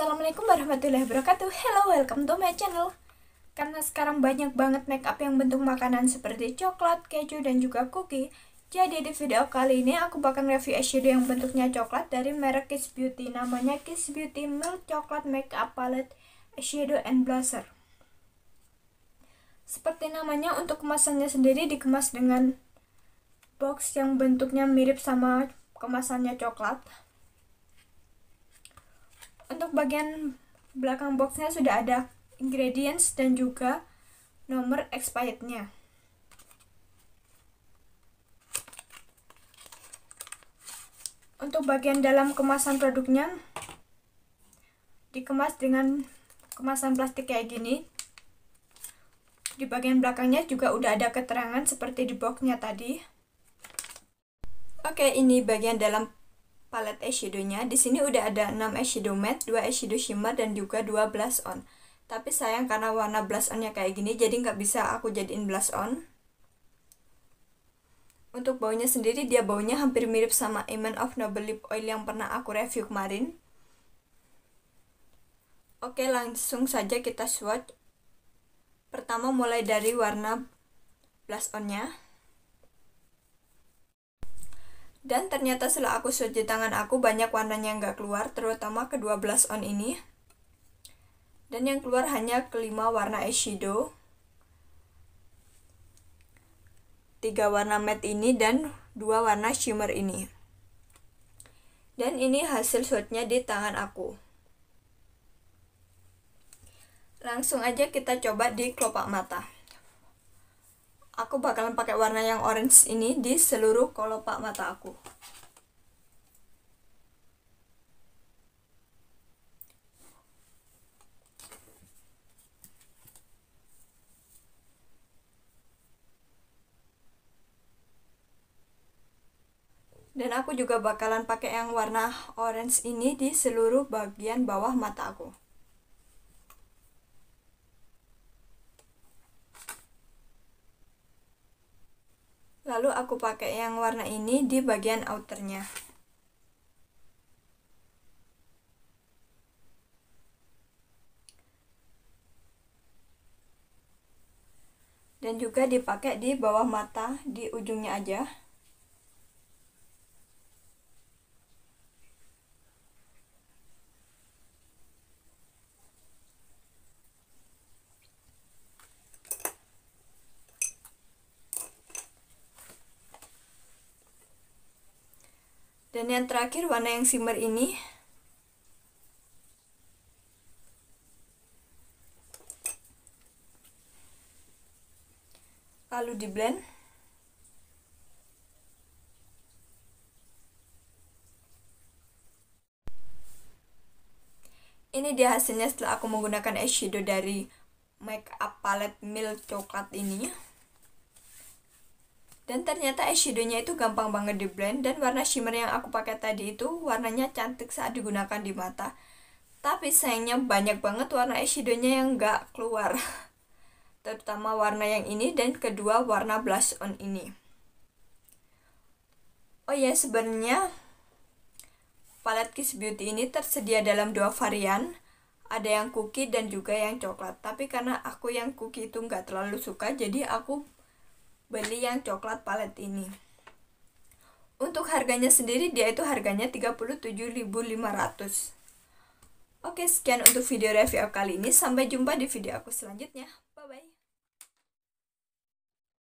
Assalamualaikum warahmatullahi wabarakatuh Hello, welcome to my channel Karena sekarang banyak banget makeup yang bentuk makanan seperti coklat, keju, dan juga cookie Jadi di video kali ini aku bakal review eyeshadow yang bentuknya coklat dari merek Kiss Beauty Namanya Kiss Beauty Milk Chocolate Makeup Palette Eyeshadow and Blusher Seperti namanya untuk kemasannya sendiri dikemas dengan box yang bentuknya mirip sama kemasannya coklat untuk bagian belakang boxnya sudah ada ingredients dan juga nomor expirednya untuk bagian dalam kemasan produknya dikemas dengan kemasan plastik kayak gini di bagian belakangnya juga udah ada keterangan seperti di boxnya tadi oke ini bagian dalam palet eyeshadownya. Di sini udah ada 6 eyeshadow matte, 2 eyeshadow shimmer, dan juga 2 blush on. Tapi sayang karena warna blush onnya kayak gini, jadi nggak bisa aku jadiin blush on. Untuk baunya sendiri, dia baunya hampir mirip sama Eman of Noble Lip Oil yang pernah aku review kemarin. Oke, langsung saja kita swatch. Pertama mulai dari warna blush onnya. nya dan ternyata setelah aku cuci tangan aku banyak warnanya nggak keluar, terutama kedua 12 on ini. Dan yang keluar hanya kelima warna eyeshadow. Tiga warna matte ini dan dua warna shimmer ini. Dan ini hasil swatchnya di tangan aku. Langsung aja kita coba di kelopak mata aku bakalan pakai warna yang orange ini di seluruh kelopak mata aku dan aku juga bakalan pakai yang warna orange ini di seluruh bagian bawah mata aku lalu aku pakai yang warna ini di bagian outernya dan juga dipakai di bawah mata di ujungnya aja dan yang terakhir warna yang shimmer ini lalu di blend ini dia hasilnya setelah aku menggunakan eyeshadow dari make palette milk coklat ini dan ternyata eyeshadownya itu gampang banget di blend dan warna shimmer yang aku pakai tadi itu warnanya cantik saat digunakan di mata tapi sayangnya banyak banget warna eyeshadownya yang nggak keluar terutama warna yang ini dan kedua warna blush on ini oh ya sebenarnya palet Kiss Beauty ini tersedia dalam dua varian ada yang cookie dan juga yang coklat tapi karena aku yang cookie itu nggak terlalu suka jadi aku yang coklat palet ini. Untuk harganya sendiri dia itu harganya 37.500. Oke, sekian untuk video review kali ini. Sampai jumpa di video aku selanjutnya.